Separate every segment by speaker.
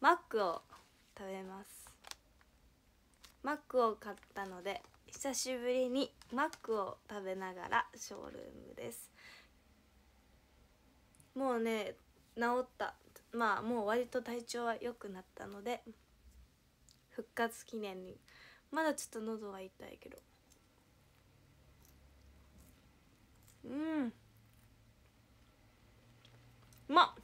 Speaker 1: マックを食べますマックを買ったので久しぶりにマックを食べながらショールームですもうね治ったまあもう割と体調は良くなったので復活記念にまだちょっと喉は痛いけどうんうまっ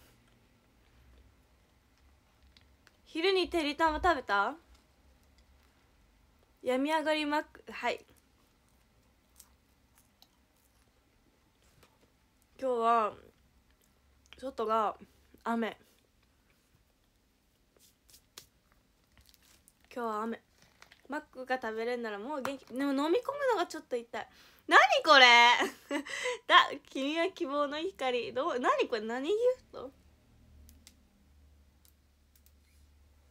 Speaker 1: 昼にてりたま食べた病み上がりマックはい今日は外が雨今日は雨マックが食べれるならもう元気でも飲み込むのがちょっと痛い何これ だ君は希望の光どう何これ何言うの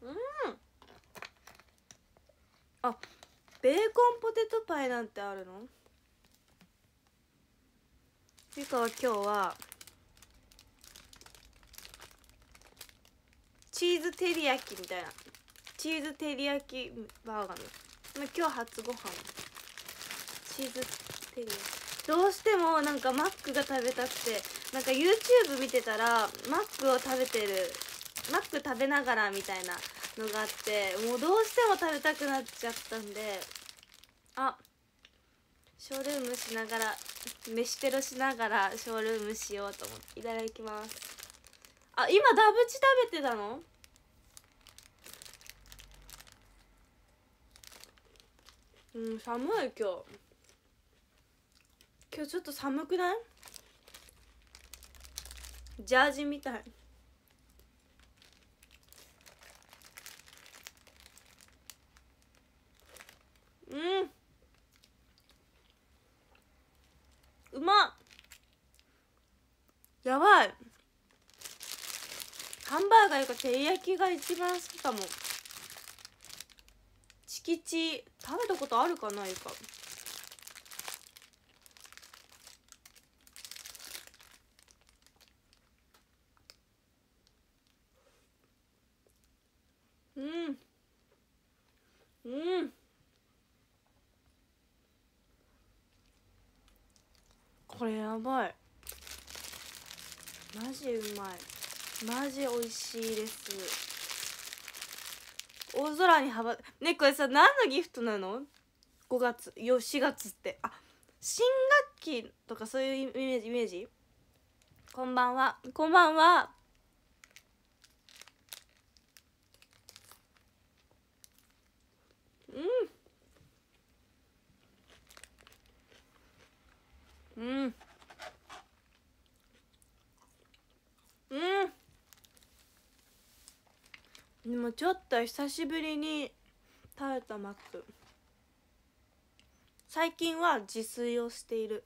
Speaker 1: うんあベーコンポテトパイなんてあるのゆかは今日はチーズ照り焼きみたいなチーズ照り焼きバーガーの今日初ご飯チーズ照り焼きどうしてもなんかマックが食べたくてなんか YouTube 見てたらマックを食べてるマック食べながらみたいなのがあってもうどうしても食べたくなっちゃったんであショールームしながら飯テロしながらショールームしようと思っていただきますあ今ダブチ食べてたのうん寒い今日今日ちょっと寒くないジャージみたいが良くて照焼きが一番好きかも敷地食べたことあるかないかしいです大空に羽ばねこれさ何のギフトなの ?5 月よ4月ってあ新学期とかそういうイメージイメージこんばんはこんばんはうんうんうんでもちょっと久しぶりに食べたマック最近は自炊をしている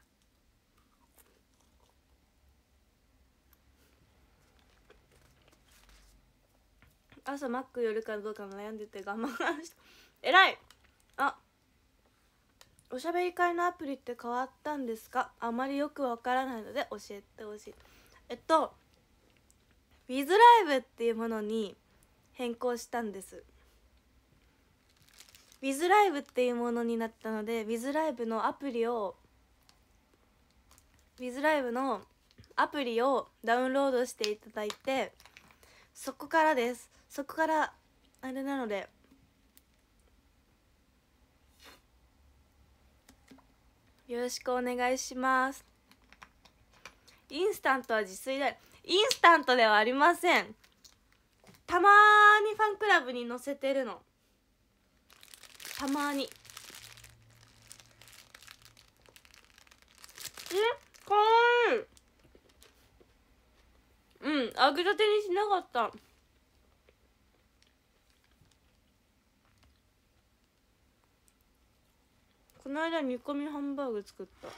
Speaker 1: 朝マック寄るかどうか悩んでて我慢した偉いあおしゃべり会のアプリって変わったんですかあまりよくわからないので教えてほしいえっと「ウィズライブっていうものに変更したんです「WizLive」っていうものになったので「WizLive」のアプリを「WizLive」のアプリをダウンロードしていただいてそこからですそこからあれなのでよろしくお願いしますインスタントは自炊だインスタントではありませんたまにファンクラブに載せてるのたまにえかわいいうん揚げたてにしなかったこの間煮込みハンバーグ作った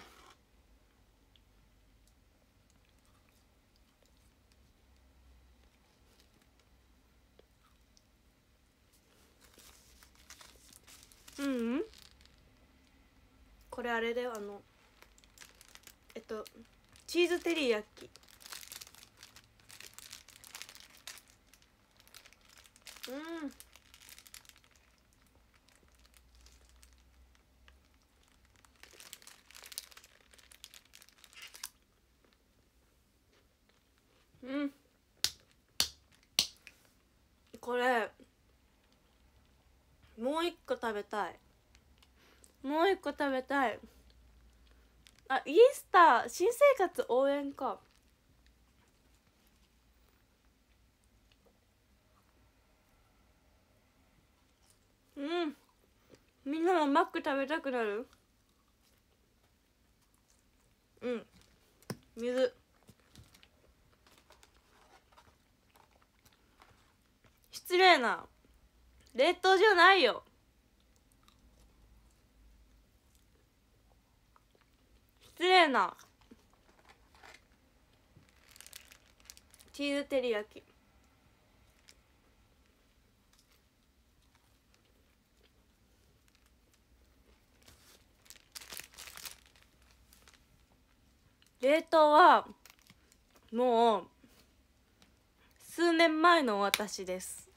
Speaker 1: うん、うん、これあれだよあのえっとチーズテリ焼きうんうんこれもう一個食べたいもう一個食べたいあイースター新生活応援かうんみんなもマック食べたくなるうん水失礼な冷凍じゃないよ失礼なチーズ照り焼き冷凍はもう数年前の私です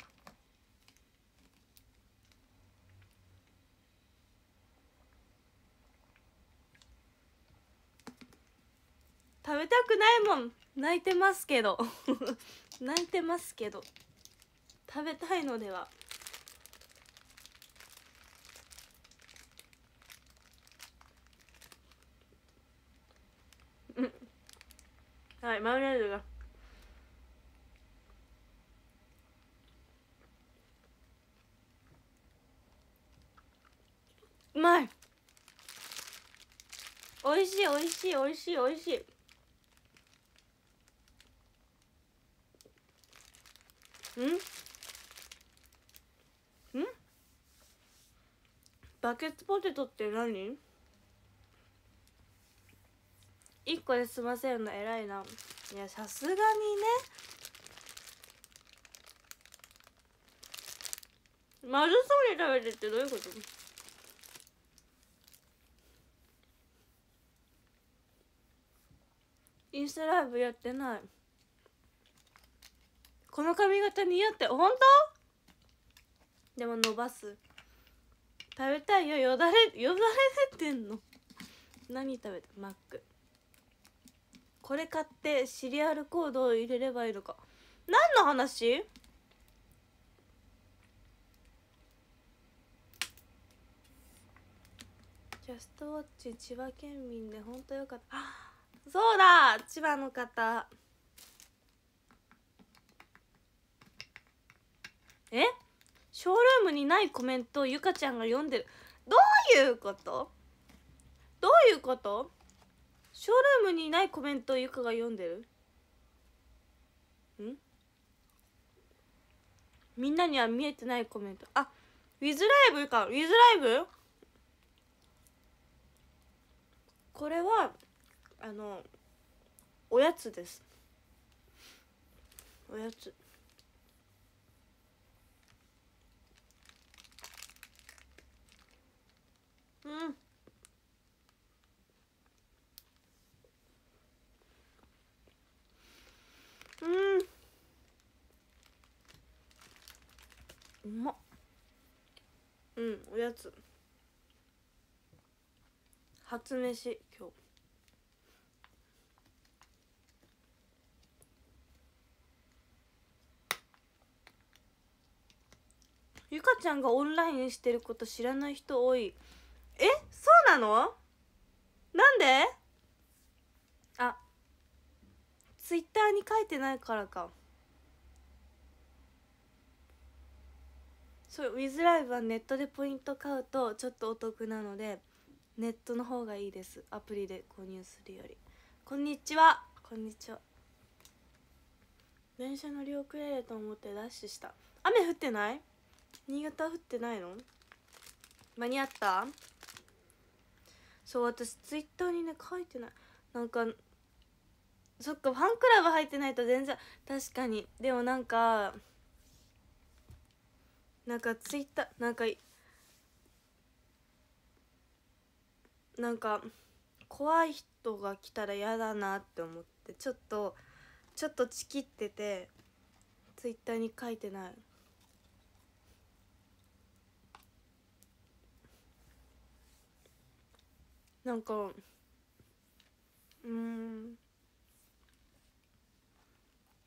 Speaker 1: くないもん泣いてますけど 泣いてますけど食べたいのではうんはいマヨネーズがうまい美味しい美味しい美味しい美味しいんんバケツポテトって何 ?1 個で済ませるの偉いないやさすがにねまずそうに食べてってどういうことインスタライブやってないこの髪型似合って本当でも伸ばす食べたいよよだれよだれ出てんの何食べたマックこれ買ってシリアルコードを入れればいいのか何の話ジャストウォッチ千葉県民で本当よかったあそうだ千葉の方えショールームにないコメントをゆかちゃんが読んでるどういうことどういうことショールームにないコメントをゆかが読んでるんみんなには見えてないコメントあウィズライブかウィズライブこれはあのおやつですおやつうんうん、うまっうんおやつ初飯今日ゆかちゃんがオンラインしてること知らない人多いえそうなのなんであツイッターに書いてないからかそうウィズライブはネットでポイント買うとちょっとお得なのでネットの方がいいですアプリで購入するよりこんにちはこんにちは電車乗り遅れると思ってダッシュした雨降ってない新潟降ってないの間に合ったそう私ツイッターにね書いてないなんかそっかファンクラブ入ってないと全然確かにでもなんかなんかツイッターなんかなんか怖い人が来たら嫌だなって思ってちょっとちょっとちきっててツイッターに書いてないなんかうん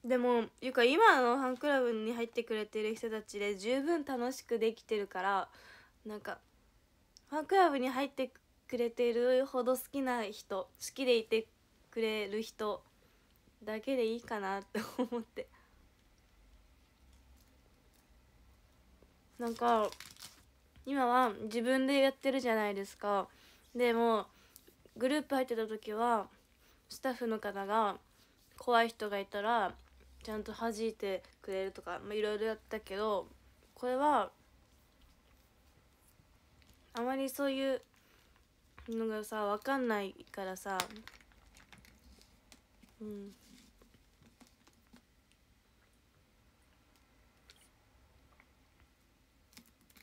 Speaker 1: でもゆか今のファンクラブに入ってくれてる人たちで十分楽しくできてるからなんかファンクラブに入ってくれてるほど好きな人好きでいてくれる人だけでいいかなって思ってなんか今は自分でやってるじゃないですかでもグループ入ってた時はスタッフの方が怖い人がいたらちゃんと弾いてくれるとかいろいろやったけどこれはあまりそういうのがさ分かんないからさうん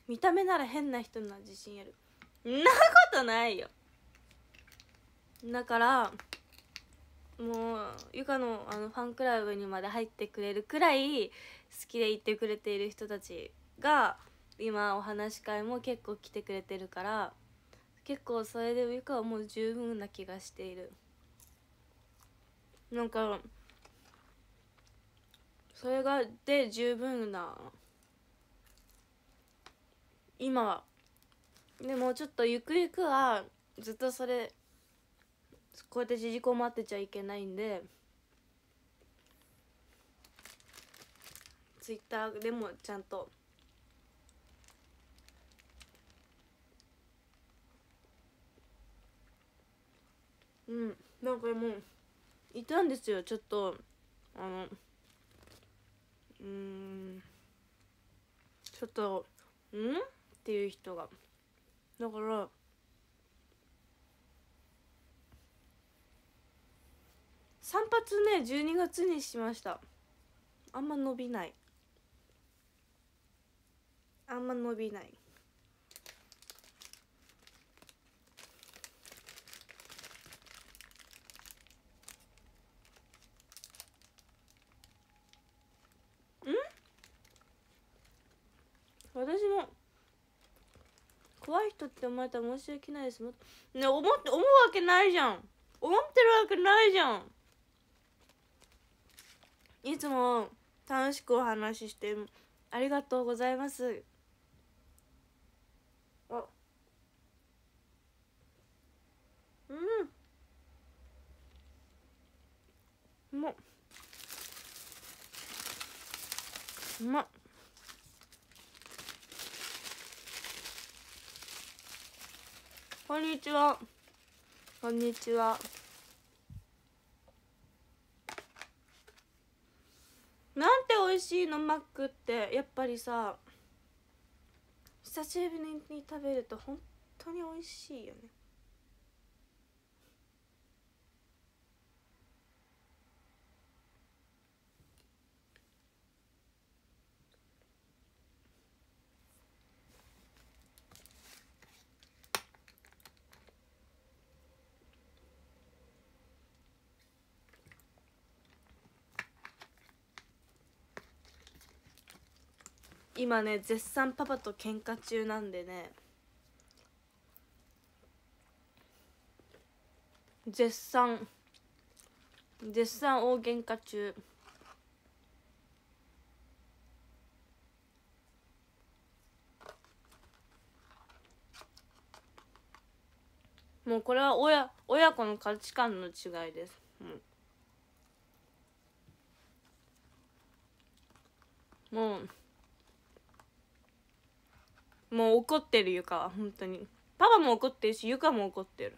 Speaker 1: 見た目なら変な人な自信あるんなことないよだからもうゆかのあのファンクラブにまで入ってくれるくらい好きで言ってくれている人たちが今お話し会も結構来てくれてるから結構それでゆかはもう十分な気がしているなんかそれがで十分な今はでもちょっとゆくゆくはずっとそれこうやって縮こまってちゃいけないんでツイッターでもちゃんとうんなんかもういたんですよちょっとあのうんちょっと「ん?」っていう人が。だから散発ね12月にしましたあんま伸びないあんま伸びないん私も怖い人って思われたら申し訳ないですもね思って思うわけないじゃん思ってるわけないじゃんいつも楽しくお話ししてありがとうございますあうんうまっこんにちは。こんにちは。なんて美味しいのマックってやっぱりさ久しぶりに食べると本当に美味しいよね。今ね絶賛パパと喧嘩中なんでね絶賛絶賛大喧嘩中もうこれは親親子の価値観の違いです、うん、もうもう怒ってるゆかは本当にパパも怒ってるしゆかも怒ってる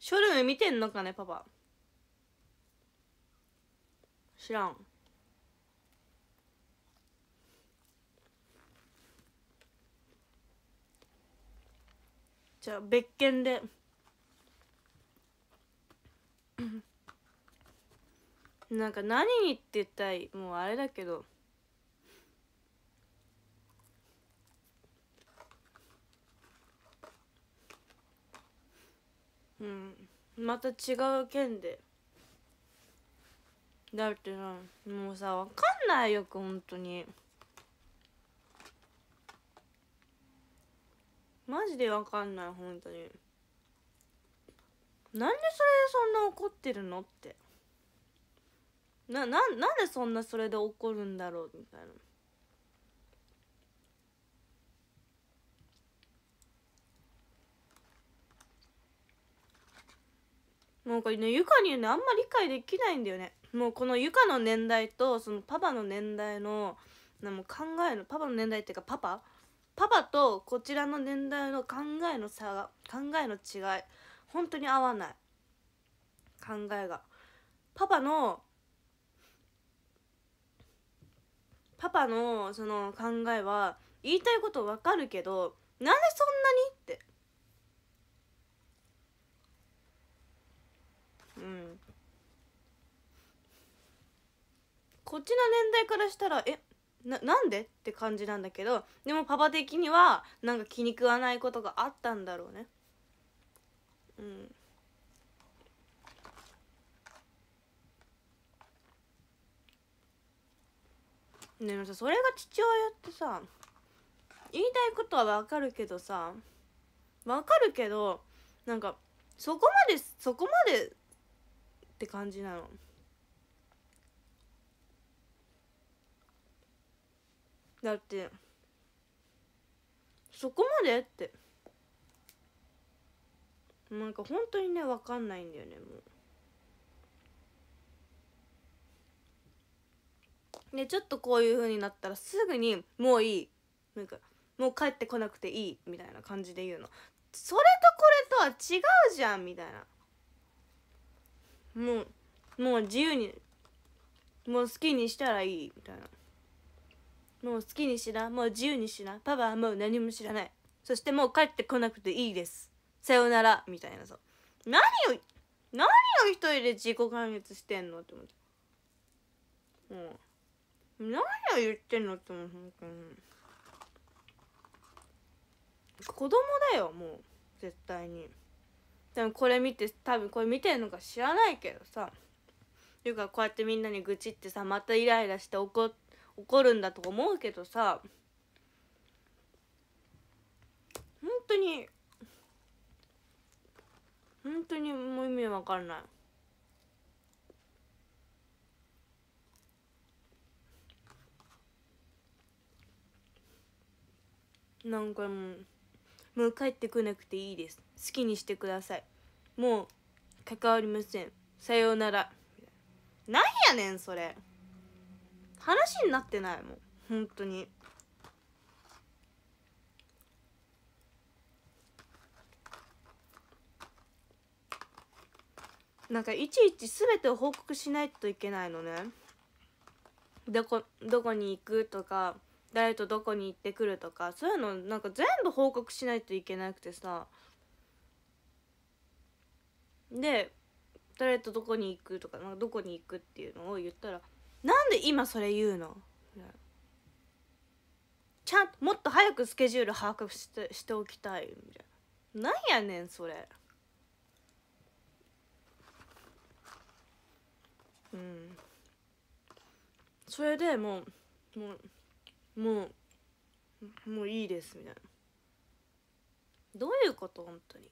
Speaker 1: ショルム見てんのかねパパ知らんじゃあ別件でなんか何にって言ったいもうあれだけどうんまた違う件でだってなもうさ分かんないよ本当に。マジでわかんない本当になんでそれそんな怒ってるのってなななんでそんなそれで怒るんだろうみたいなうんかねゆかにねあんま理解できないんだよねもうこのゆかの年代とそのパパの年代のなも考えのパパの年代っていうかパパパパとこちらの年代の考えの差が考えの違い本当に合わない考えがパパのパパのその考えは言いたいことわかるけどなんでそんなにってうんこっちの年代からしたらえななんでって感じなんだけどでもパパ的にはなんか気に食わないことがあったんだろうねうんでもさそれが父親ってさ言いたいことはわかるけどさわかるけどなんかそこまでそこまでって感じなの。だってそこまでってなんか本当にね分かんないんだよねもうねちょっとこういうふうになったらすぐにもういいなんかもう帰ってこなくていいみたいな感じで言うのそれとこれとは違うじゃんみたいなもうもう自由にもう好きにしたらいいみたいなもう好きにしなもう自由にしなパパはもう何も知らないそしてもう帰ってこなくていいですさよならみたいなさ何を何を一人で自己完結してんのって思ってう何を言ってんのって思う本子供だよもう絶対にでもこれ見て多分これ見てんのか知らないけどさていうかこうやってみんなに愚痴ってさまたイライラして怒っ怒るんだと思うけどさ本当に本当にもう意味わかんないなんかもうもう帰ってこなくていいです好きにしてくださいもう関わりませんさようならなんやねんそれ話になってないもん本当になんかいちいち全てを報告しないといけないのねどこどこに行くとか誰とどこに行ってくるとかそういうのなんか全部報告しないといけなくてさで誰とどこに行くとかなんかどこに行くっていうのを言ったらなんで今それ言うのちゃんともっと早くスケジュール把握してしておきたいみたいな何んやねんそれうんそれでもうもうもうもういいですみたいなどういうこと本当に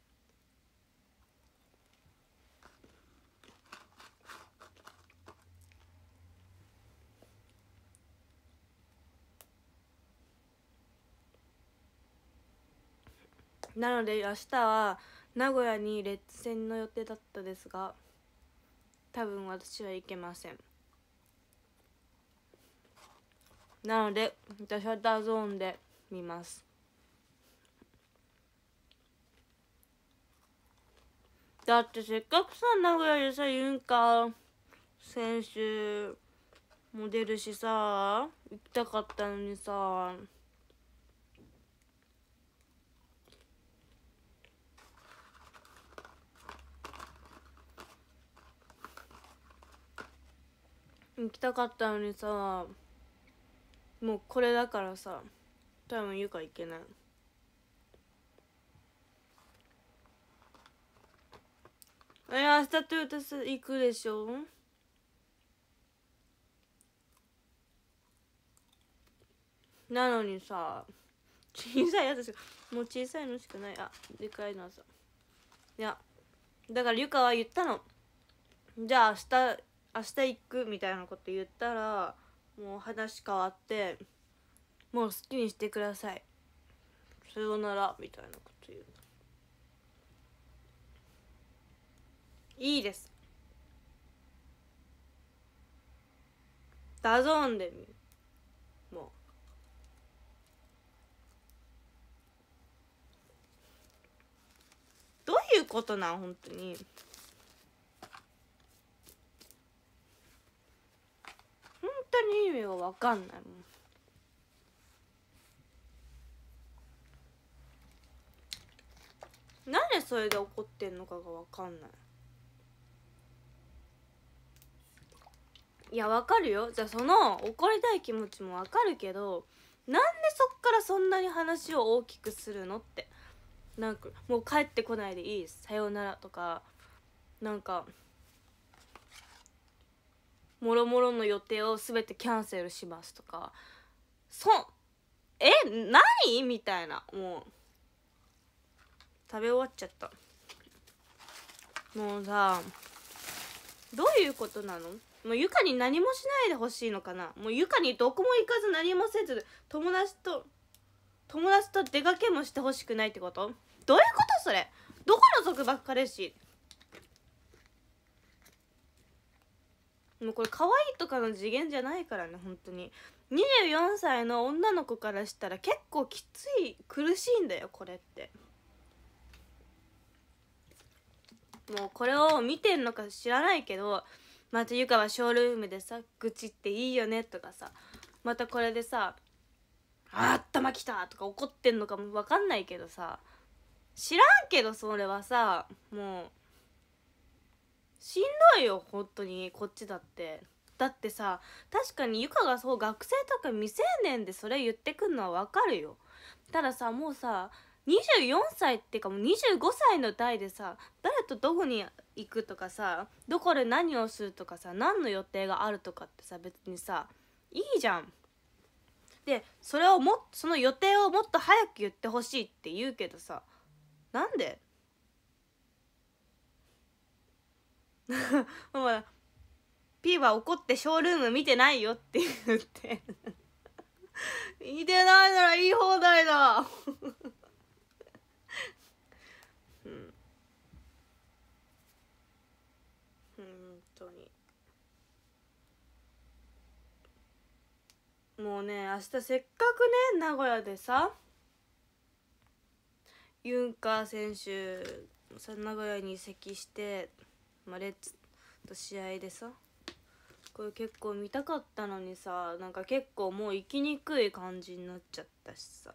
Speaker 1: なので明日は名古屋にレッツ戦の予定だったですが多分私は行けませんなので私はダゾーンで見ますだってせっかくさ名古屋でさユンカ選手も出るしさ行きたかったのにさ行きたかったのにさもうこれだからさ多分ゆか行けないえ明日トヨタス行くでしょなのにさ小さいやつしかもう小さいのしかないあでかいのさいやだからゆかは言ったのじゃあ明日明日行くみたいなこと言ったらもう話変わってもう好きにしてくださいさようならみたいなこと言ういいですダゾーンでもうどういうことなん本当に。に意味が分かんないもんなんでそれで怒ってんのかが分かんないいや分かるよじゃあその怒りたい気持ちも分かるけどなんでそっからそんなに話を大きくするのってなんかもう帰ってこないでいいさようならとかなんかもろもろの予定を全てキャンセルしますとかそえ何みたいなもう食べ終わっちゃったもうさどういうことなのもうゆかに何もしないでほしいのかなもうゆかにどこも行かず何もせず友達と友達と出かけもしてほしくないってことどういうことそれどこの束ばっかしもうこれ可愛いとかの次元じゃないからね本当に24歳の女の子からしたら結構きつい苦しいんだよこれってもうこれを見てんのか知らないけどまたゆかはショールームでさ愚痴っていいよねとかさまたこれでさあ頭きたとか怒ってんのかも分かんないけどさ知らんけどそれはさもうしんどいよ本当にこっちだってだってさ確かにゆかがそう学生とか未成年でそれ言ってくんのはわかるよたださもうさ24歳っていうかもう25歳の代でさ誰とどこに行くとかさどこで何をするとかさ何の予定があるとかってさ別にさいいじゃんでそれをもその予定をもっと早く言ってほしいって言うけどさなんで ピー P は怒ってショールーム見てないよって言って 見てないなら言い放題だうん本当にもうね明日せっかくね名古屋でさユンカー選手名古屋に移籍してまあ、レッツと試合でさこれ結構見たかったのにさなんか結構もう行きにくい感じになっちゃったしさ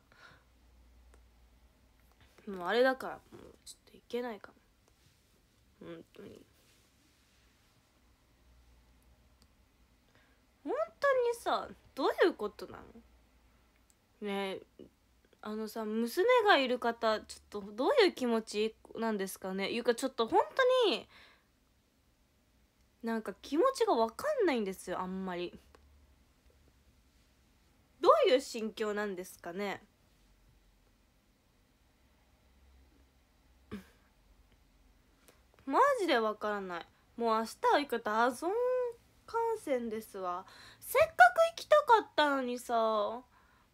Speaker 1: もうあれだからもうちょっと行けないかも本当に本当にさどういうことなのねえあのさ娘がいる方ちょっとどういう気持ちなんですかねいうかちょっと本当になんか気持ちが分かんないんですよあんまりどういう心境なんですかねマジで分からないもう明日は行くとアゾン感染ですわせっかく行きたかったのにさ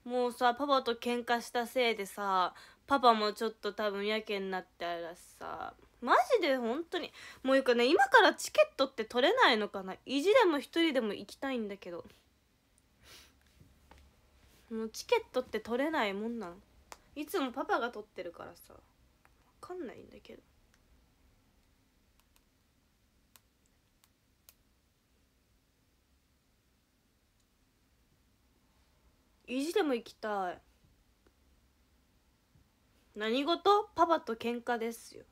Speaker 1: もうさパパと喧嘩したせいでさパパもちょっと多分やけになってあしさマジで本当にもういうかね今からチケットって取れないのかな意地でも一人でも行きたいんだけどもうチケットって取れないもんなのいつもパパが取ってるからさ分かんないんだけど意地でも行きたい何事パパと喧嘩ですよ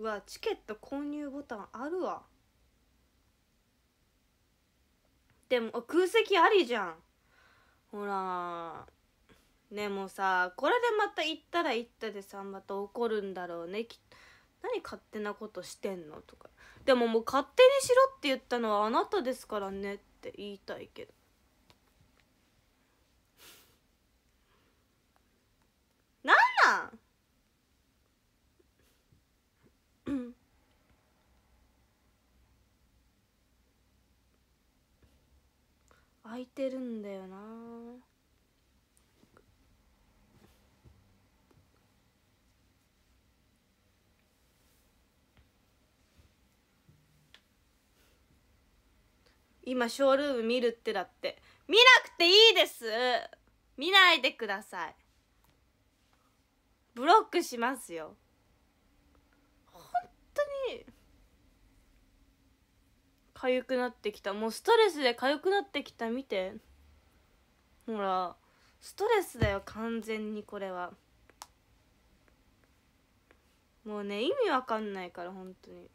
Speaker 1: うわチケット購入ボタンあるわでも空席ありじゃんほらでもさこれでまた行ったら行ったでさまた怒るんだろうねきっと。何勝手なことしてんのとかでももう勝手にしろって言ったのはあなたですからねって言いたいけど空いてるんだよな今ショールーム見るってだって見なくていいです見ないでくださいブロックしますよ痒くなってきたもうストレスで痒くなってきた見てほらストレスだよ完全にこれはもうね意味わかんないから本当に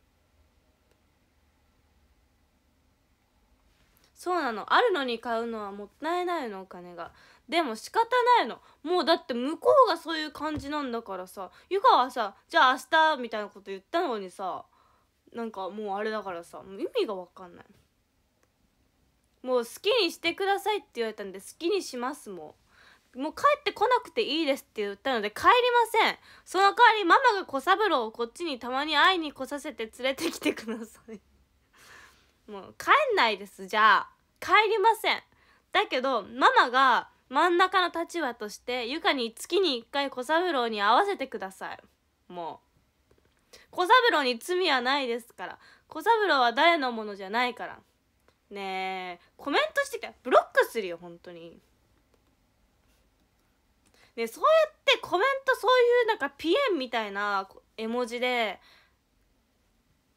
Speaker 1: そうなのあるのに買うのはもったいないのお金がでも仕方ないのもうだって向こうがそういう感じなんだからさゆかはさじゃあ明日みたいなこと言ったのにさなんかもうあれだからさ意味が分かんないもう好きにしてくださいって言われたんで好きにしますもうもう帰ってこなくていいですって言ったので帰りませんその代わりママが小三郎をこっちにたまに会いに来させて連れてきてください もう帰んないですじゃあ帰りませんだけどママが真ん中の立場としてゆかに月に1回小三郎に会わせてくださいもう小三郎に罪はないですから小三郎は誰のものじゃないからねえコメントしてきたブロックするよ本当にねそうやってコメントそういうなんかピエンみたいな絵文字で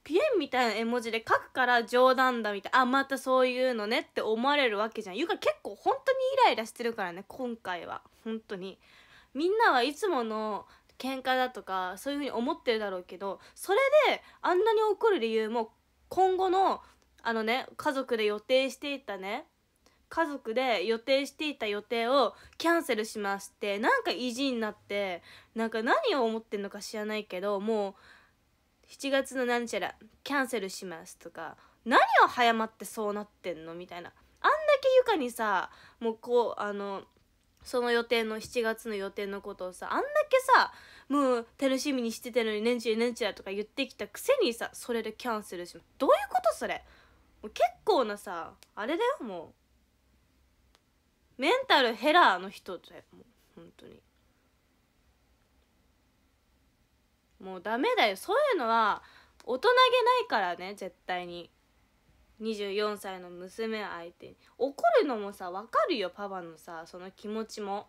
Speaker 1: ピエンみたいな絵文字で書くから冗談だみたいあまたそういうのねって思われるわけじゃんゆか結構本当にイライラしてるからね今回は本当にみんなはいつもの喧嘩だとかそういうふうに思ってるだろうけどそれであんなに怒る理由も今後のあのね家族で予定していたね家族で予定していた予定をキャンセルしますってなんか意地になってなんか何を思ってんのか知らないけどもう7月の何ちゃらキャンセルしますとか何を早まってそうなってんのみたいなあんだけ床にさもうこうあのその予定の7月の予定のことをさあんだけさもう楽しみにしてたのに年中年中だとか言ってきたくせにさそれでキャンセルしどういうことそれもう結構なさあれだよもうメンタルヘラーの人だよもう本当にもうダメだよそういうのは大人げないからね絶対に24歳の娘相手に怒るのもさ分かるよパパのさその気持ちも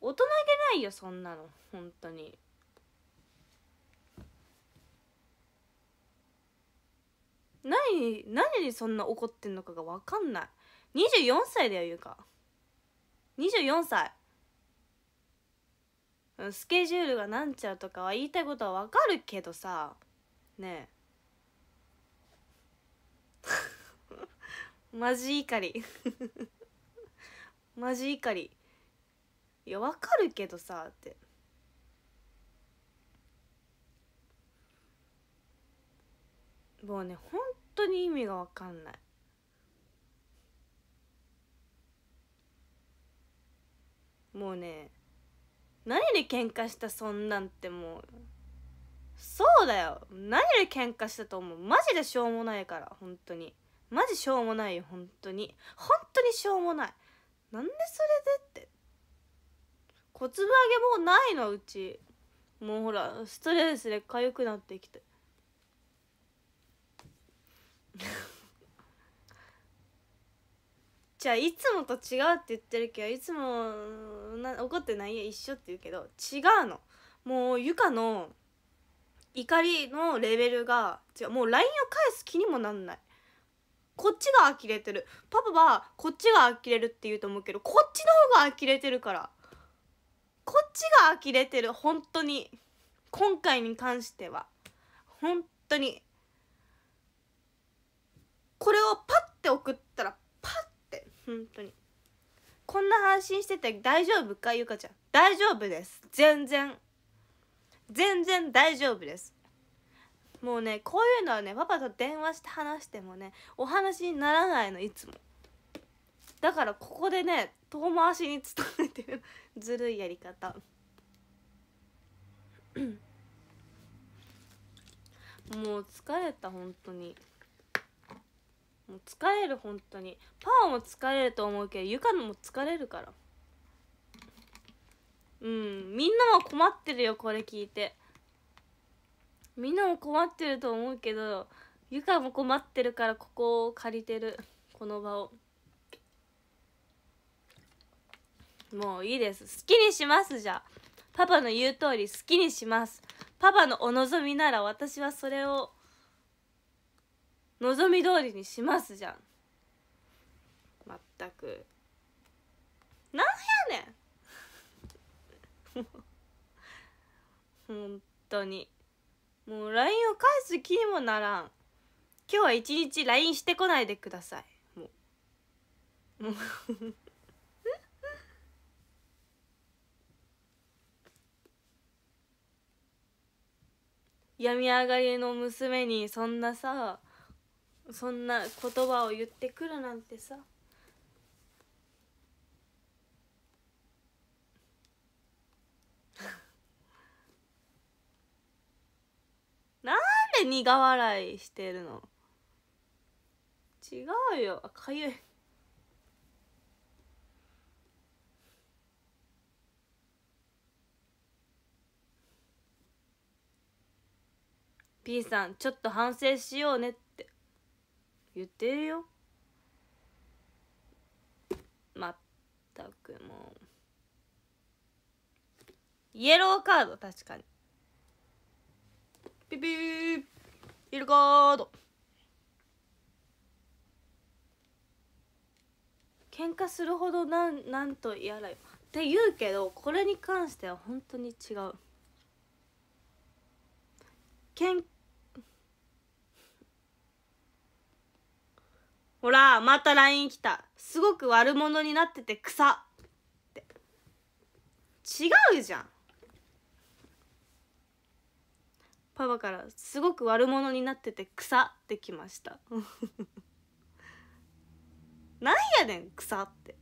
Speaker 1: 大人げないよそんなの本当に何に何にそんな怒ってんのかが分かんない24歳だよゆうか24歳スケジュールがなんちゃうとかは言いたいことは分かるけどさねえマジ怒り マジ怒りいやわかるけどさってもうね本当に意味が分かんないもうね何で喧嘩したそんなんってもうそうだよ何で喧嘩したと思うマジでしょうもないから本当にマジしょうもないよ本当に本当にしょうもないなんでそれでって小粒上げもうないのうちもうほらストレスで痒くなってきて じゃあいつもと違うって言ってるけどいつもな怒ってないや一緒って言うけど違うのもうゆかの怒りのレベルが違うもう LINE を返す気にもなんないこっちが呆れてるパパはこっちが呆れるって言うと思うけどこっちの方が呆れてるからこっちが呆れてる本当に今回に関しては本当にこれをパッて送ったらパッて本当にこんな配信してて大丈夫かゆかちゃん大丈夫です全然全然大丈夫ですもうねこういうのはねパパと電話して話してもねお話にならないのいつもだからここでね遠回しに努めてる ずるいやり方 もう疲れた本当にもう疲れる本当にパワーも疲れると思うけどゆかのも疲れるからうんみんなも困ってるよこれ聞いてみんなも困ってると思うけどゆかも困ってるからここを借りてるこの場をもういいです好きにしますじゃあパパの言う通り好きにしますパパのお望みなら私はそれを望み通りにしますじゃんまったくなんやねん 本当に。もう LINE を返す気にもならん今日は一日 LINE してこないでくださいもうもうや み上がりの娘にそんなさそんな言葉を言ってくるなんてさ苦笑いしてるの違うよあかゆいピさんちょっと反省しようねって言ってるよまったくもうイエローカード確かにピピーイルカード喧嘩するほどなんなんとやらよって言うけどこれに関しては本当に違うけんほらまた LINE 来たすごく悪者になってて草って違うじゃんパパからすごく悪者になってて腐ってきました なんやねん腐って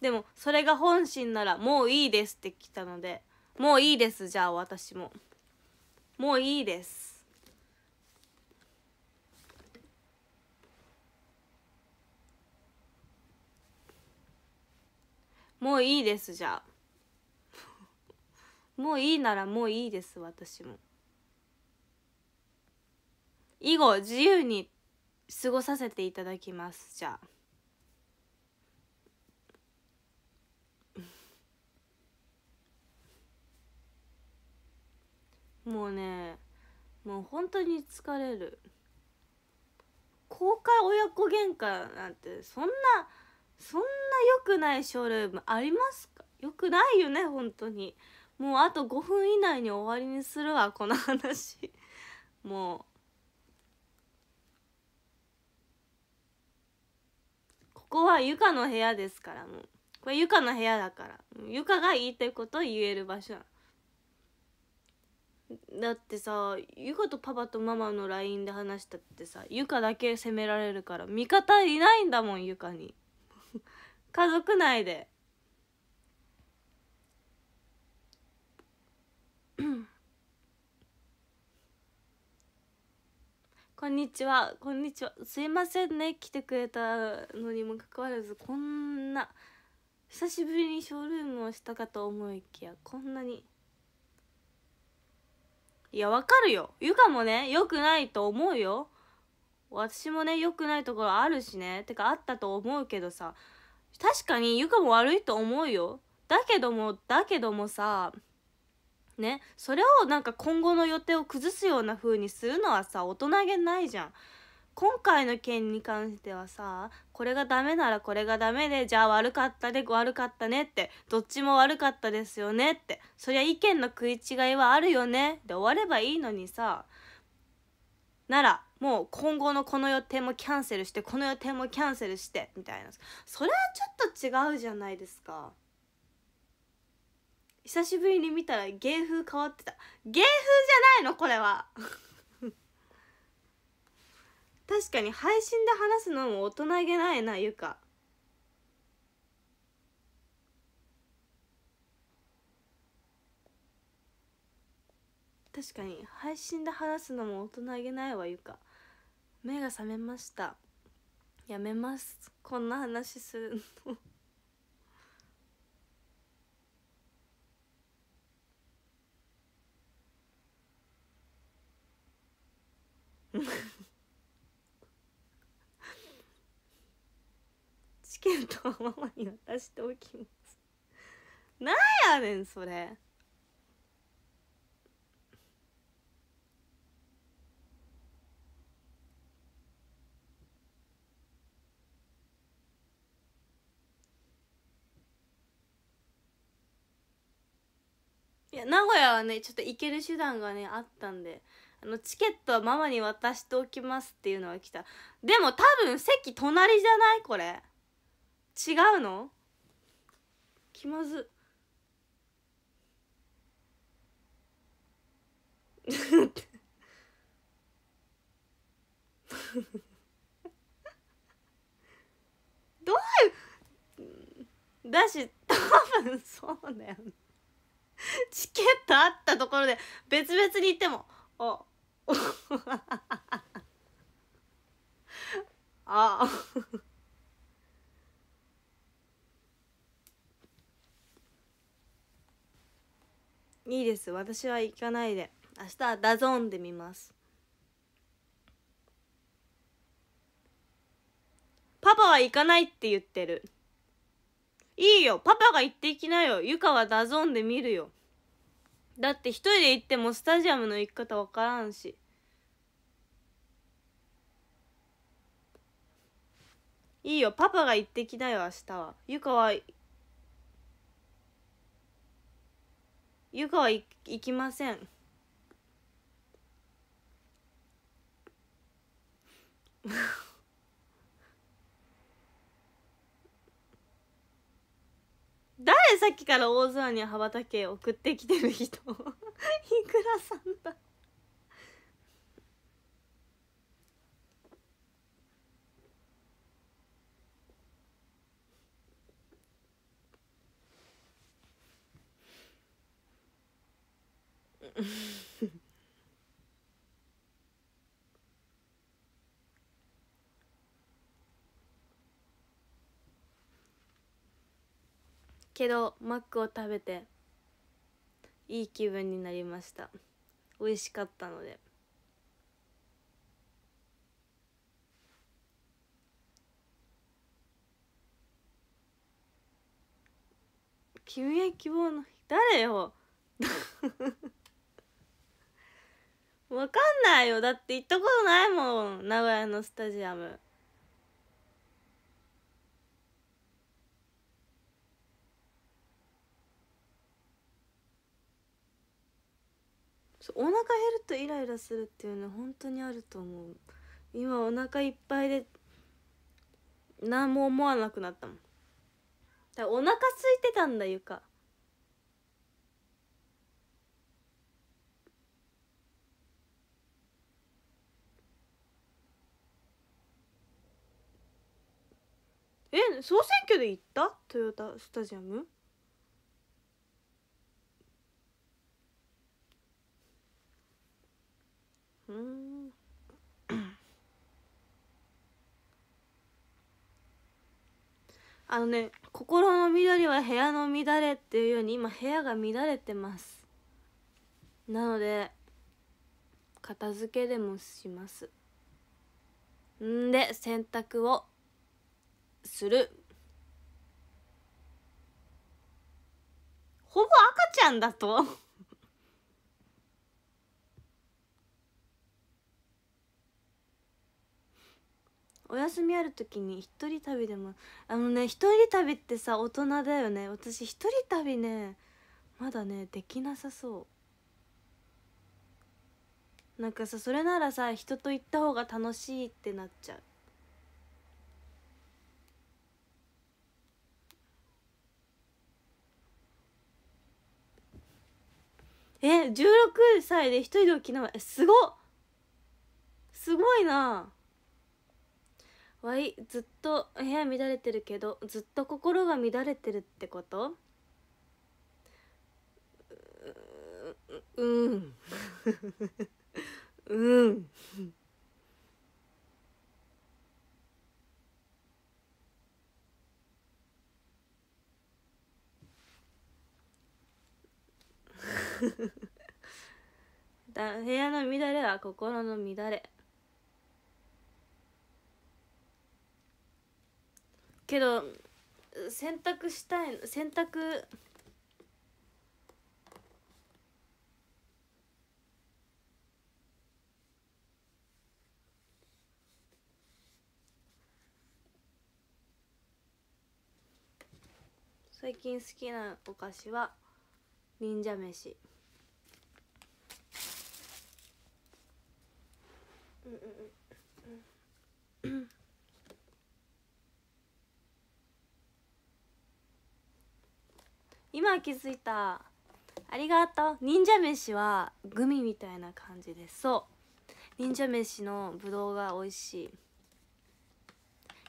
Speaker 1: でもそれが本心ならもういいですって来たのでもういいですじゃあ私ももういいですもういいですじゃあ もういいならもういいです私も以後自由に過ごさせていただきますじゃあ もうねもう本当に疲れる公開親子喧嘩なんてそんなそんな良くないショールームありますか良くないよね本当にもうあと5分以内に終わりにするわこの話もうここはゆかの部屋ですからもうこれゆかの部屋だからゆかが言いたいことを言える場所だってさゆかとパパとママの LINE で話したってさゆかだけ責められるから味方いないんだもんゆかに家族内で こんにちはこんにちはすいませんね来てくれたのにもかかわらずこんな久しぶりにショールームをしたかと思いきやこんなにいやわかるよゆかもねよくないと思うよ私もねよくないところあるしねてかあったと思うけどさ確かにゆかも悪いと思うよだけどもだけどもさねそれをなんか今後の予定を崩すような風にするのはさ大人げないじゃん今回の件に関してはさこれがダメならこれがダメでじゃあ悪かったで悪かったねってどっちも悪かったですよねってそりゃ意見の食い違いはあるよねで終わればいいのにさならもう今後のこの予定もキャンセルしてこの予定もキャンセルしてみたいなそれはちょっと違うじゃないですか久しぶりに見たら芸風変わってた芸風じゃないのこれは 確かに配信で話すのも大人げないなゆか確かに配信で話すのも大人げないわゆか目が覚めましたやめますこんな話するの チケットはママに渡しておきますなんやねんそれいや名古屋はねちょっと行ける手段がねあったんであのチケットはママに渡しておきますっていうのは来たでも多分席隣じゃないこれ違うの気まず どういうだし多分そうだよね チケットあったところで別々に行ってもああ いいです私は行かないで明日はダゾーンで見ますパパは行かないって言ってるいいよパパが行ってきなよゆかはダゾンで見るよだって一人で行ってもスタジアムの行き方わからんしいいよパパが行ってきなよ明日はゆかはゆかは行きません 誰さっきから大空に羽ばたけ送ってきてる人 いくらさんだうん。けどマックを食べていい気分になりました美味しかったので君は希望の誰よ わかんないよだって行ったことないもん名古屋のスタジアムお腹減るとイライラするっていうのは本当にあると思う今お腹いっぱいで何も思わなくなったもんだお腹空いてたんだゆかえ総選挙で行ったトヨタスタジアムうんあのね「心の緑は部屋の乱れ」っていうように今部屋が乱れてますなので片付けでもしますんで洗濯をするほぼ赤ちゃんだとお休みある時に一人旅でもあのね一人旅ってさ大人だよね私一人旅ねまだねできなさそうなんかさそれならさ人と行った方が楽しいってなっちゃうえ16歳で一人で沖縄えすごすごいなわいずっと部屋乱れてるけどずっと心が乱れてるってことううん うん だ部屋の乱れは心の乱れけど洗濯したい洗濯最近好きなお菓子は忍者飯うんうんうんうん今気づいたありがとう忍者飯はグミみたいな感じですそう忍者飯のぶどうが美味しい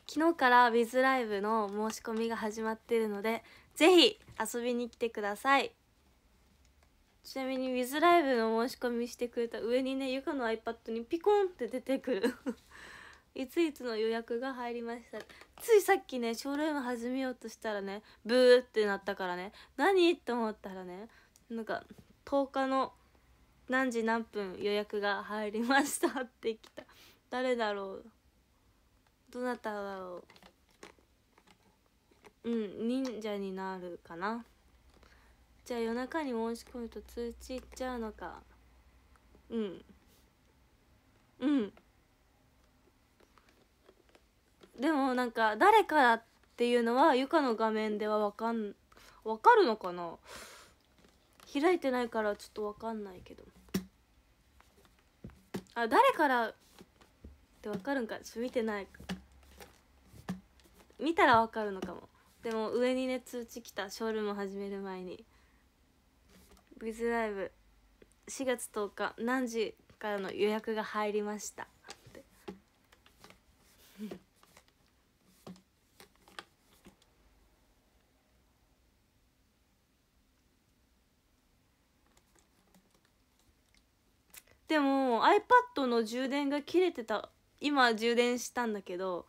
Speaker 1: 昨日から「ウィズライブの申し込みが始まっているのでぜひ遊びに来てくださいちなみに「ウィズライブの申し込みしてくれた上にねゆかの iPad にピコンって出てくる いついつの予約が入りましたついさっきねショールーム始めようとしたらねブーってなったからね何って思ったらねなんか10日の何時何分予約が入りましたってきた誰だろうどなただろううん忍者になるかなじゃあ夜中に申し込むと通知いっちゃうのかうんうんでもなんか誰からっていうのはゆかの画面ではわかんわかるのかな開いてないからちょっとわかんないけどあ誰からってわかるんかちょっと見てない見たらわかるのかもでも上にね通知来たショールーム始める前に「ビズライブ4月10日何時からの予約が入りましたでも iPad の充電が切れてた今充電したんだけど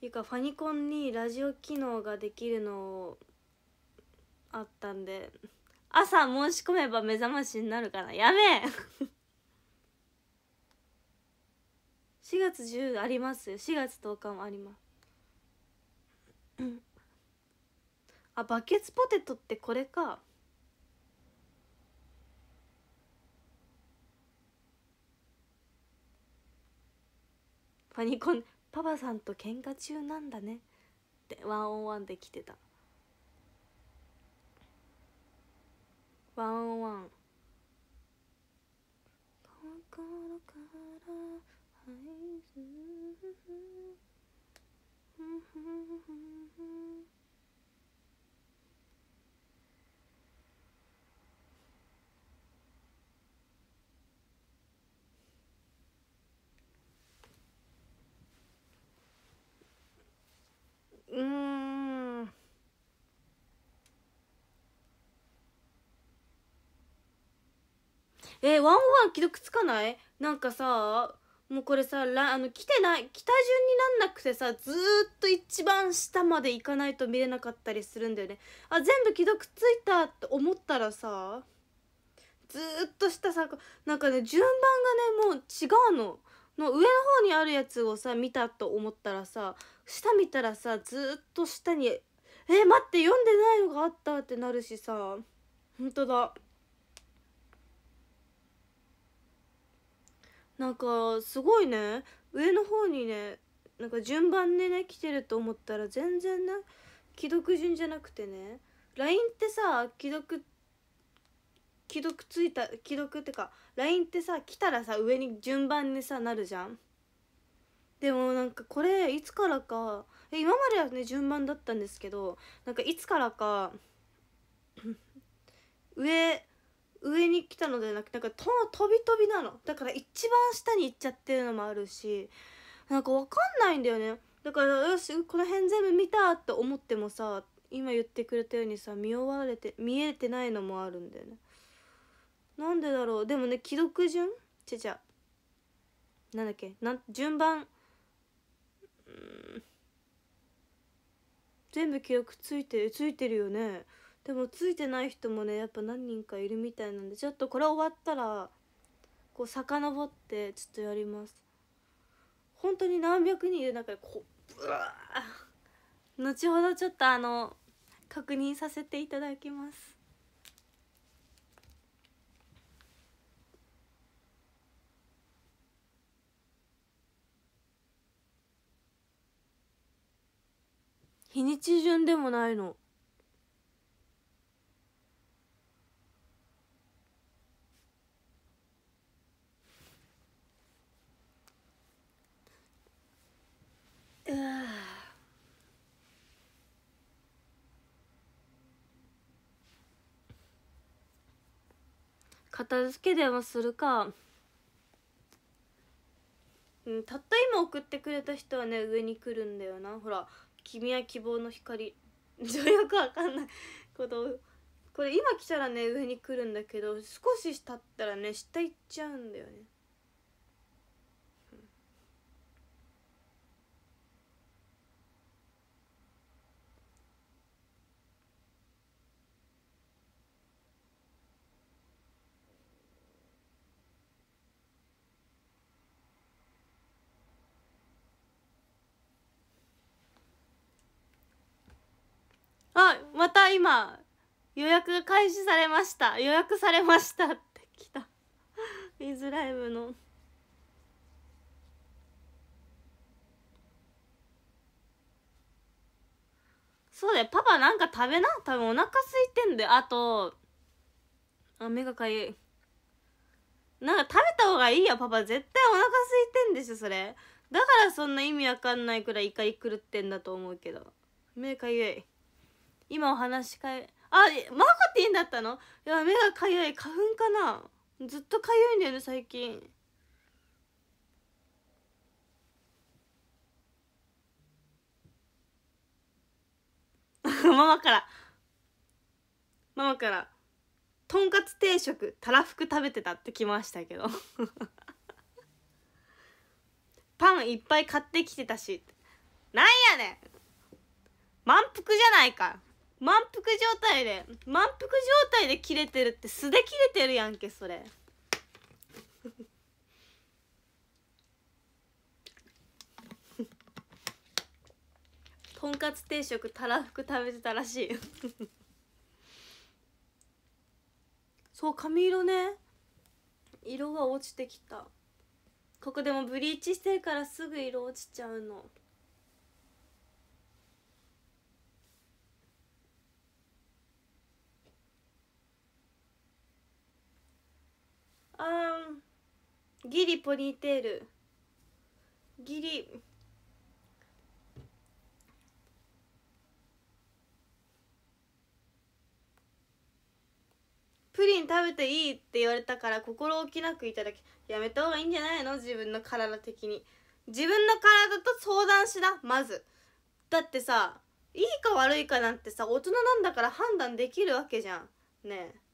Speaker 1: いうかファニコンにラジオ機能ができるのあったんで朝申し込めば目覚ましになるかなやべえ4月10ありますよ4月10日もありますあバケツポテトってこれかファニコンパパさんと喧嘩中なんだねってワンオンワンで来てたワンオンワン「心から」うんえワンワン既読つかないなんかさもうこれさらあの来てない来た順になんなくてさずーっと一番下まで行かないと見れなかったりするんだよねあ全部既読ついたって思ったらさずーっと下さなんかね順番がねもう違うのの上の方にあるやつをさ見たと思ったらさ下見たらさずっと下に「え待って読んでないのがあった」ってなるしさほんとだ。なんかすごいね上の方にねなんか順番でね来てると思ったら全然ね既読順じゃなくてね LINE ってさ既読既読ついた既読ってか LINE ってさ来たらさ上に順番にさなるじゃんでもなんかこれいつからか今まではね順番だったんですけどなんかいつからか上上に来たのでなくなんかとびとびなのだから一番下に行っちゃってるのもあるしなんか分かんないんだよねだからよしこの辺全部見たって思ってもさ今言ってくれたようにさ見終われて見えてないのもあるんだよねなんでだろうでもね既読順ちゃちゃなんだっけな順番全部記録ついてついてるよねでもついてない人もねやっぱ何人かいるみたいなんでちょっとこれ終わったらこう遡ってちょっとやります本当に何百人いる中でこうブワー後ほどちょっとあの確認させていただきます日にち順でもないの 片付けでもするか、うん、たった今送ってくれた人はね上に来るんだよなほら「君は希望の光」ち よくわかんないことこれ今来たらね上に来るんだけど少したったらね下行っちゃうんだよねまた今予約開始されました予約されましたって来たウィズライブのそうだよパパなんか食べな多分お腹空いてんだよあとあ目がかゆいなんか食べた方がいいよパパ絶対お腹空いてんでしょそれだからそんな意味わかんないくらい怒り狂ってんだと思うけど目かゆい今お話しかえあマーティンだったのいや目がかゆい花粉かなずっとかゆいんだよね最近 ママからママから「とんかつ定食たらふく食べてた」ってきましたけど パンいっぱい買ってきてたしなんやねん満腹じゃないか満腹状態で満腹状態で切れてるって素で切れてるやんけそれとんかつ定食たらふく食べてたらしいそう髪色ね色が落ちてきたここでもブリーチしてるからすぐ色落ちちゃうのあギリポニーテールギリプリン食べていいって言われたから心置きなくいただきやめた方がいいんじゃないの自分の体的に自分の体と相談しなまずだってさいいか悪いかなんてさ大人なんだから判断できるわけじゃんねえ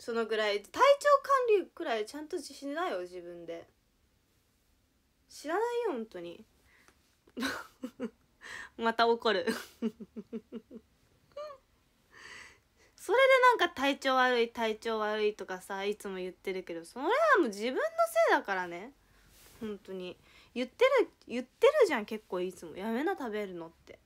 Speaker 1: そのぐらい体調管理くらいちゃんとしなよ自分で知らないよ本当に また怒る それでなんか体調悪い体調悪いとかさいつも言ってるけどそれはもう自分のせいだからね本当に言ってる言ってるじゃん結構いつもやめな食べるのって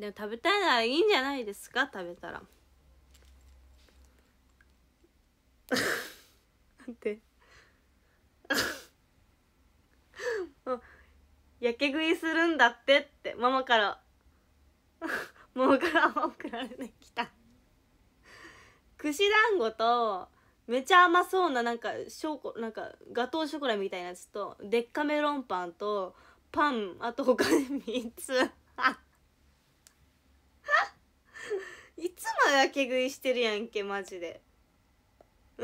Speaker 1: でも食べたいならいいんじゃないですか食べたらなんて もうやけ食いするんだってってママ からもマから送られてきた串団子とめちゃ甘そうななんかショコなんかガトーショコラみたいなやつとでっかめロンパンとパンあと他に3つあっていつもやけ食いしてるやんけマジで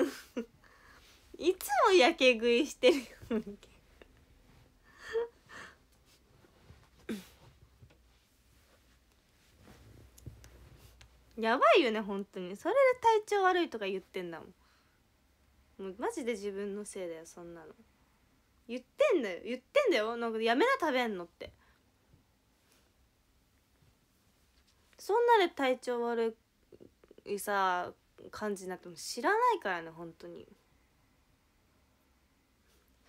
Speaker 1: いつもやけ食いしてるやんけやばいよね本当にそれで体調悪いとか言ってんだもんもうマジで自分のせいだよそんなの言ってんだよ言ってんだよなんかやめな食べんのってそんなで体調悪いさ感じになっても知らないからね本当に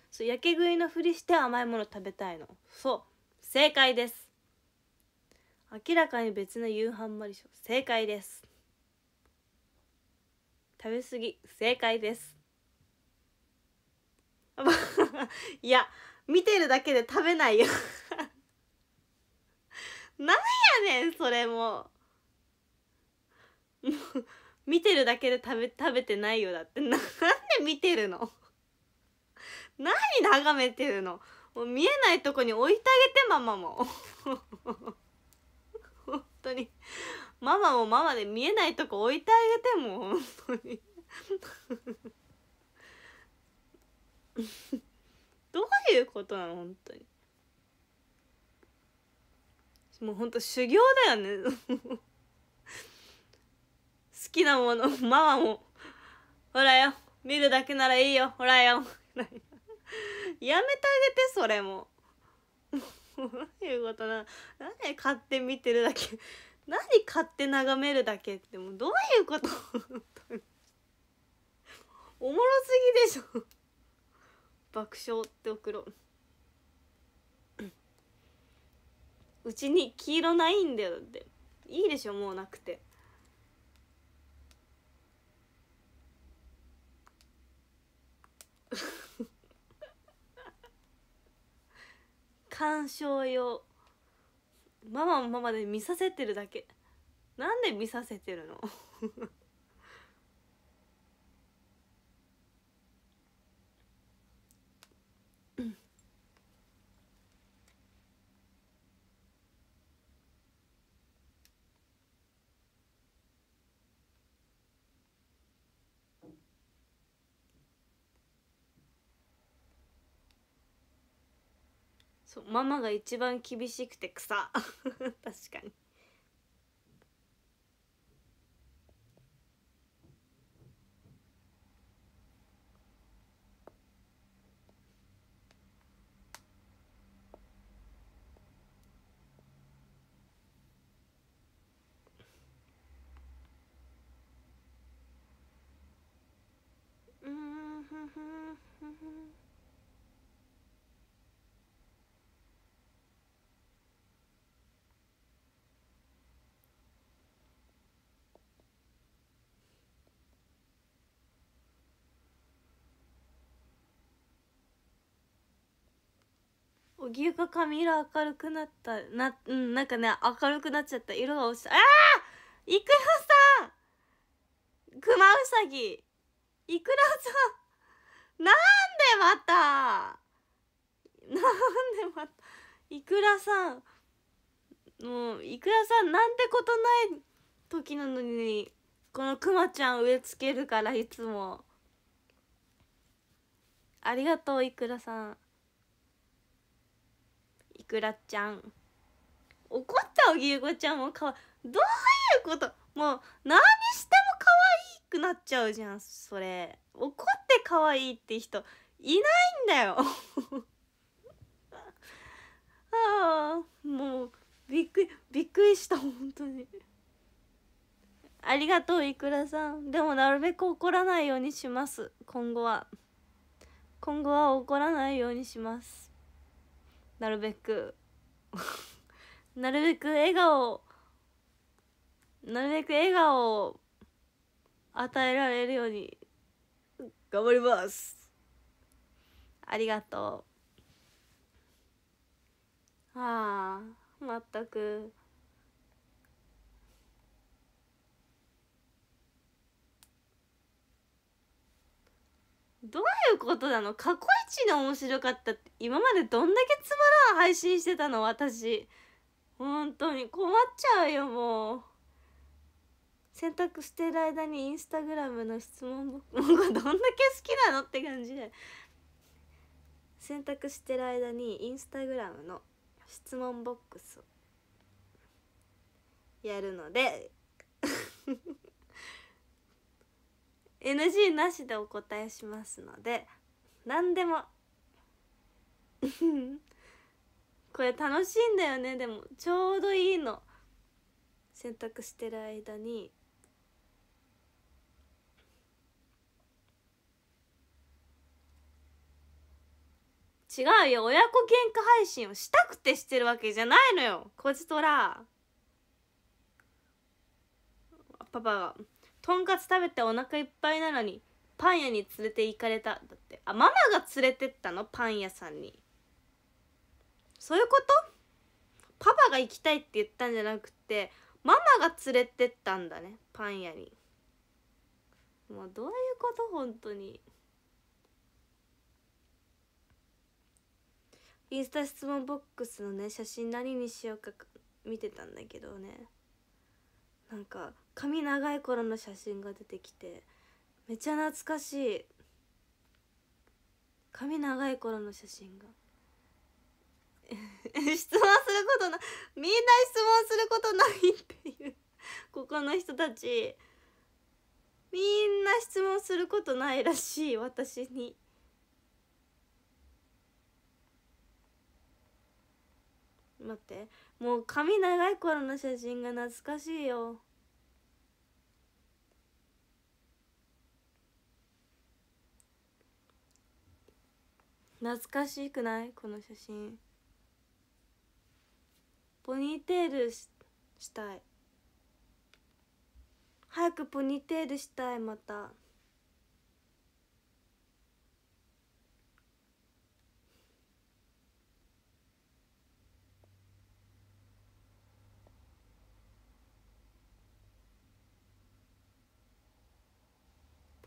Speaker 1: そうやけ食いのふりして甘いもの食べたいのそう正解です明らかに別の夕飯マリショ正解です食べ過ぎ正解です いや見てるだけで食べないよなんやねんそれももう見てるだけで食べ食べてないよだってなんで見てるの何眺めてるのもう見えないとこに置いてあげてママも本当にママもママで見えないとこ置いてあげても本当にどういうことなの本当にもうほんと修行だよね 好きなものママもほらよ見るだけならいいよほらよ やめてあげてそれも いうことな何買って見てるだけ何買って眺めるだけってもうどういうことおもろすぎでしょ爆笑って送ろううちに黄色ないんだよっていいでしょもうなくて 鑑賞用ママもママで見させてるだけなんで見させてるのママが一番厳しくて草 確かに牛が髪色明るくなったなうんなんかね明るくなっちゃった色が落ちたああいくらさんクマウサギいくらさんなんでまたなんでまたいくらさんもういくらさんなんてことない時なのにこのクマちゃん植え付けるからいつもありがとういくらさんくらちゃん怒ったぎゆごちゃんもかわどういうこともう何しても可愛くなっちゃうじゃんそれ怒って可愛いって人いないんだよ ああもうびっくりびっくりした本当にありがとういくらさんでもなるべく怒らないようにします今後は今後は怒らないようにしますなるべく なるべく笑顔なるべく笑顔を与えられるように頑張りますありがとうああまったくどういうことなの過去一の面白かったって今までどんだけつまらん配信してたの私本当に困っちゃうよもう洗濯してる間にインスタグラムの質問僕がどんだけ好きなのって感じで洗濯してる間にインスタグラムの質問ボックスをやるので NG なしでお答えしますので何でも これ楽しいんだよねでもちょうどいいの洗濯してる間に違うよ親子喧嘩配信をしたくてしてるわけじゃないのよこじとらパパがとんかつ食べてお腹いっぱいなのにパン屋に連れて行かれただってあママが連れてったのパン屋さんにそういうことパパが行きたいって言ったんじゃなくてママが連れてったんだねパン屋にもうどういうこと本当にインスタ質問ボックスのね写真何にしようか見てたんだけどねなんか髪長い頃の写真が出てきてめちゃ懐かしい髪長い頃の写真が 質問することなみんな質問することないっていうここの人たちみんな質問することないらしい私に。待ってもう髪長い頃の写真が懐かしいよ懐かしくないこの写真ポニーテールししたい早くポニーテールしたいまた。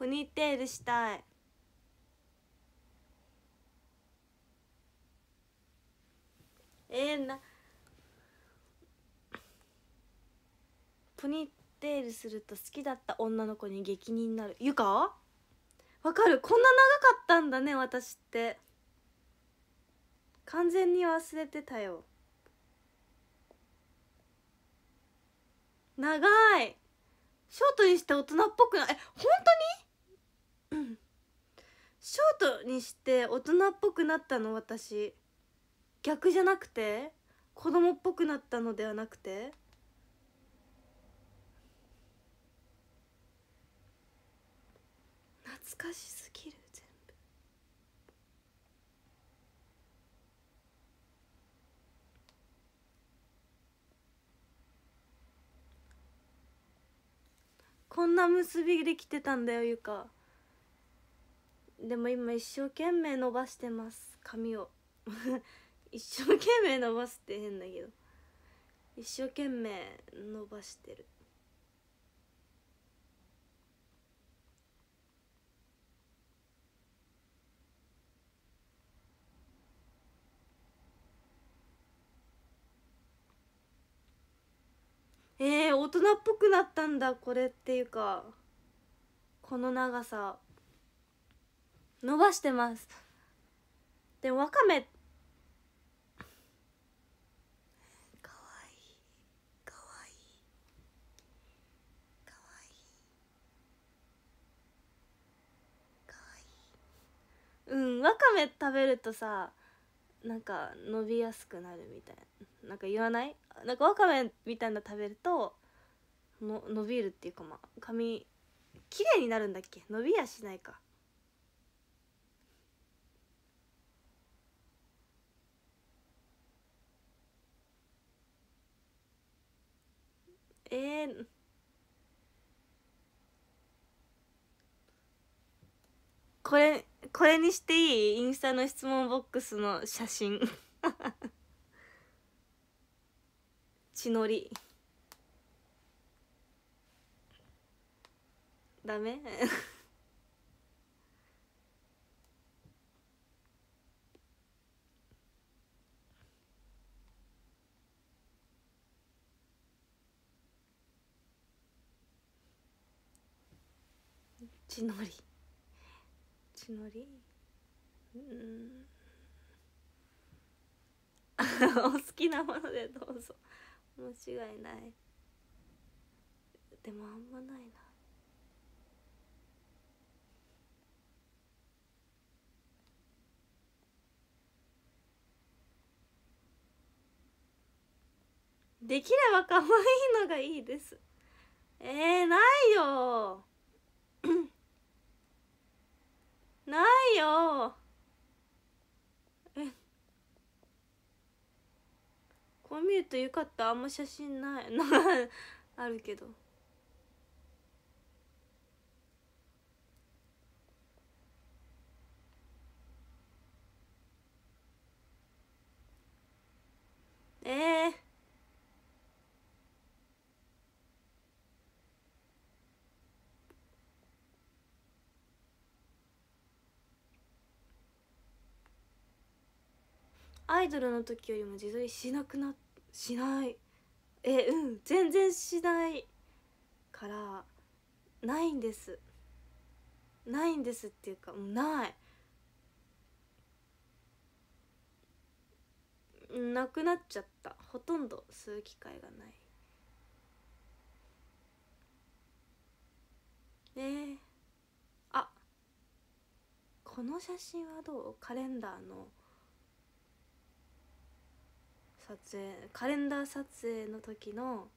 Speaker 1: ポニーテールしたいえー、なポニーテールすると好きだった女の子に激似になるゆかわかるこんな長かったんだね私って完全に忘れてたよ長いショートにして大人っぽくないえ本当にショートにして大人っぽくなったの私逆じゃなくて子供っぽくなったのではなくて懐かしすぎる全部こんな結びできてたんだよゆか。でも今一生懸命伸ばしてます髪を 一生懸命伸ばすって変だけど一生懸命伸ばしてるえー、大人っぽくなったんだこれっていうかこの長さ伸ばしてますでわかめかわいいかわいいかわいいかわいいうんわかめ食べるとさなんか伸びやすくなるみたいななんか言わないなんかわかめみたいな食べるとの伸びるっていうかまあ髪綺麗になるんだっけ伸びやしないかえー、これこれにしていいインスタの質問ボックスの写真 血のりダメ地のり地のりうん お好きなものでどうぞ間違いないでもあんまないなできれば可愛いのがいいですえー、ないよないよえこう見るとよかったあんま写真ない あるけどええーアイドルの時よりも自撮りしなくなしないえうん全然しないからないんですないんですっていうかないなくなっちゃったほとんど吸う機会がないねえあこの写真はどうカレンダーの撮影カレンダー撮影の時の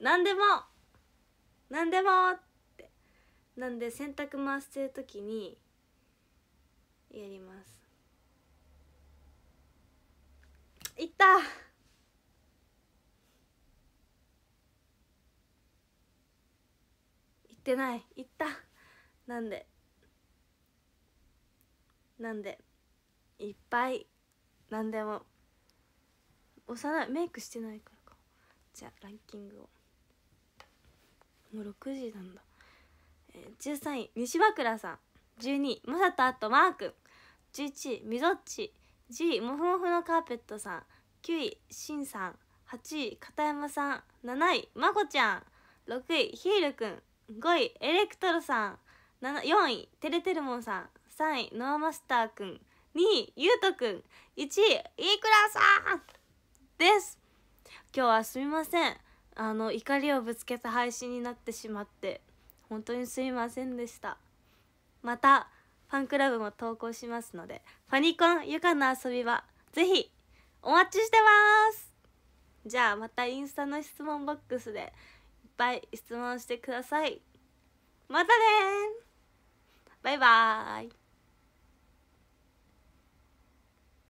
Speaker 1: 何でも何でもってなんで洗濯回してる時にやりますいったってない行ったなんでなんでいっぱい何でも幼いメイクしてないからかじゃあランキングをもう6時なんだ、えー、13位西枕さん12位まさとあとマー君11位みぞっち10位もふもふのカーペットさん9位しんさん8位片山さん7位まこちゃん6位ヒール君5位エレクトロさん4位てれてるもんさん3位ノアマスターくん2位ゆうとくん1位イクラさんです今日はすみませんあの怒りをぶつけた配信になってしまって本当にすみませんでしたまたファンクラブも投稿しますのでファニコンゆかの遊び場ぜひお待ちしてますじゃあまたインスタの質問ボックスでぱい質問してくださいまたねバイバーイ